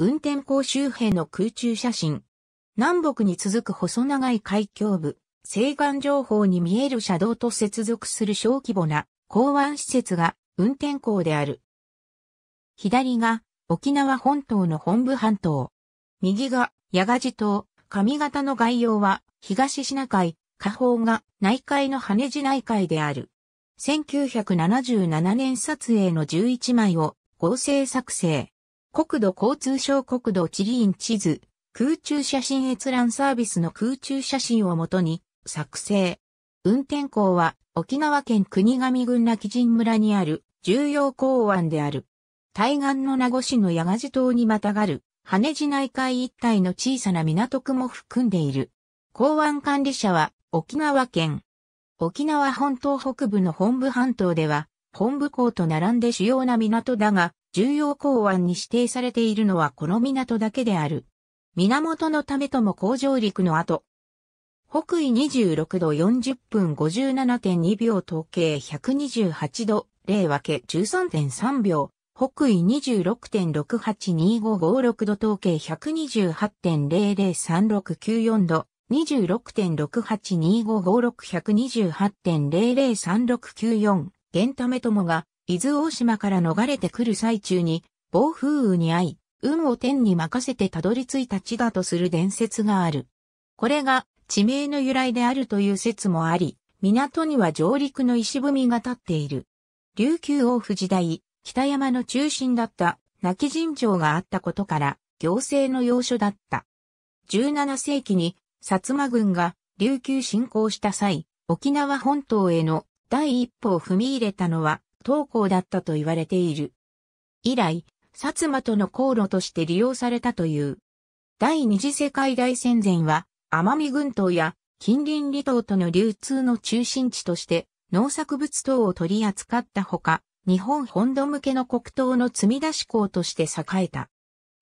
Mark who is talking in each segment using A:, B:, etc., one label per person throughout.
A: 運転港周辺の空中写真。南北に続く細長い海峡部、西岸情報に見える車道と接続する小規模な港湾施設が運転港である。左が沖縄本島の本部半島。右が八ヶ地島、上方の概要は東シナ海、下方が内海の羽地内海である。1977年撮影の11枚を合成作成。国土交通省国土地理院地図、空中写真閲覧サービスの空中写真をもとに作成。運転校は沖縄県国頭郡那基人村にある重要港湾である。対岸の名護市の矢賀地島にまたがる羽地内海一帯の小さな港区も含んでいる。港湾管理者は沖縄県。沖縄本島北部の本部半島では本部港と並んで主要な港だが、重要港湾に指定されているのはこの港だけである。源のためとも工場陸の後。北緯26度40分57.2秒統計128度、0分け13.3秒。北緯26.682556度統計128.003694度、26.68255628.003694、源為友が伊豆大島から逃れてくる最中に、暴風雨に遭い、運を天に任せてたどり着いた地だとする伝説がある。これが地名の由来であるという説もあり、港には上陸の石踏みが立っている。琉球王府時代、北山の中心だった泣き人城があったことから、行政の要所だった。17世紀に薩摩軍が琉球侵攻した際、沖縄本島への第一歩を踏み入れたのは投稿だったと言われている。以来、薩摩との航路として利用されたという。第二次世界大戦前は、奄美群島や近隣離島との流通の中心地として、農作物等を取り扱ったほか、日本本土向けの黒糖の積み出し港として栄えた。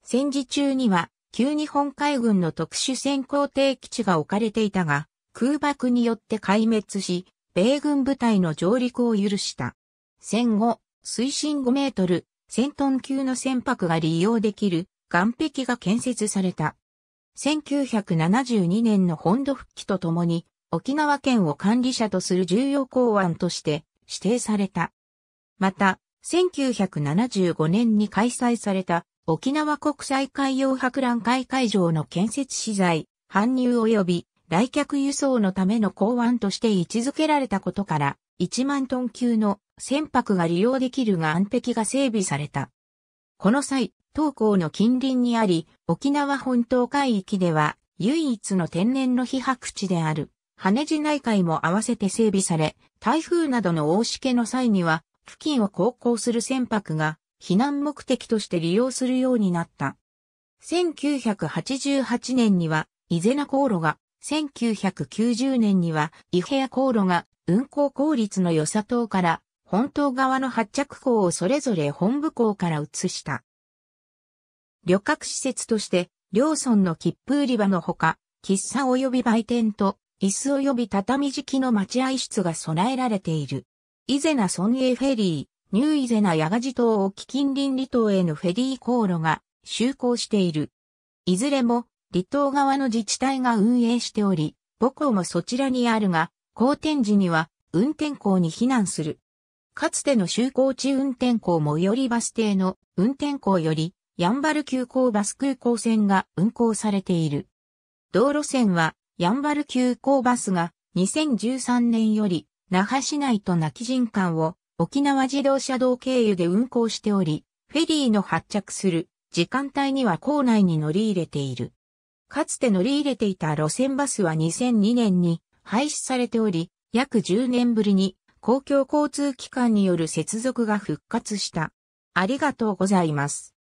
A: 戦時中には、旧日本海軍の特殊潜航艇基地が置かれていたが、空爆によって壊滅し、米軍部隊の上陸を許した。戦後、水深5メートル、1000トン級の船舶が利用できる岸壁が建設された。1972年の本土復帰とともに、沖縄県を管理者とする重要港湾として指定された。また、1975年に開催された沖縄国際海洋博覧会会場の建設資材、搬入及び来客輸送のための港湾として位置づけられたことから、1万トン級の船舶が利用できるが岸壁が整備された。この際、東港の近隣にあり、沖縄本島海域では唯一の天然の被白地である、羽地内海も合わせて整備され、台風などの大しけの際には、付近を航行する船舶が避難目的として利用するようになった。1988年には、伊是名航路が1990年には、伊平ア航路が運行効率の良さ等から、本島側の発着港をそれぞれ本部港から移した。旅客施設として、両村の切符売り場のほか、喫茶及び売店と、椅子及び畳敷きの待合室が備えられている。伊是名村営フェリー、ニュー伊是名矢賀地島沖近隣離島へのフェリー航路が就航している。いずれも離島側の自治体が運営しており、母校もそちらにあるが、好転時には運転校に避難する。かつての就航地運転校もよりバス停の運転校より、ヤンバル急行バス空港線が運行されている。道路線は、ヤンバル急行バスが2013年より、那覇市内と泣き人間を沖縄自動車道経由で運行しており、フェリーの発着する時間帯には校内に乗り入れている。かつて乗り入れていた路線バスは2002年に廃止されており、約10年ぶりに公共交通機関による接続が復活した。ありがとうございます。